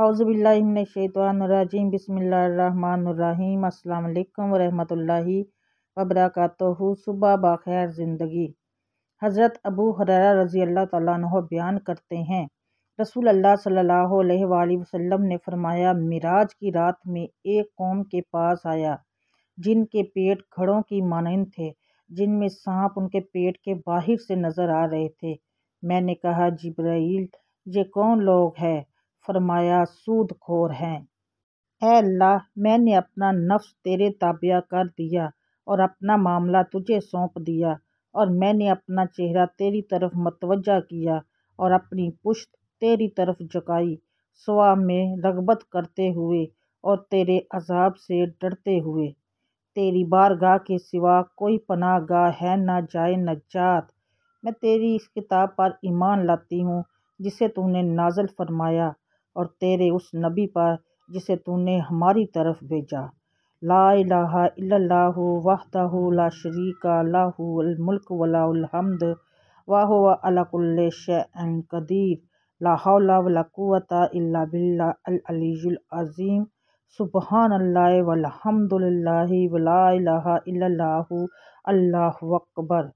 हाउज़बिल्लाशैतवानरजीम बसमीम अल्लाम वरहमल वबरक सुबह बाखैर ज़िंदगी हज़रत अबू हर रज़ी अल्लाह तह बयान करते हैं रसूल अल्लाह सल्लल्लाहु अलैहि वसल्लम ने फरमाया मिराज की रात में एक कौम के पास आया जिनके पेट घड़ों की मानंद थे जिनमें सांप उनके पेट के बाहर से नज़र आ रहे थे मैंने कहा जिब्राइल ये कौन लोग हैं फरमाया सूदखोर हैं अल्लाह मैंने अपना नफ्स तेरे ताबिया कर दिया और अपना मामला तुझे सौंप दिया और मैंने अपना चेहरा तेरी तरफ मतवजा किया और अपनी पुश्त तेरी तरफ जगाई सवा में रगबत करते हुए और तेरे अजाब से डरते हुए तेरी बारगाह के सिवा कोई पनाह गाह है ना जाए न जात मैं तेरी इस किताब पर ईमान लाती हूँ जिसे तूने नाजल फरमाया और तेरे उस नबी पर जिसे तूने हमारी तरफ भेजा ला लाह वाहदा ला शरीका लाहमल्क वलाहमद वाह वाकुल्ल शन कदीर लाहौलावलाक़वत अल्ला बिल्लाज़ीम सुबहान अल्लाह वलहमदल्ला वला अल्लाह अकबर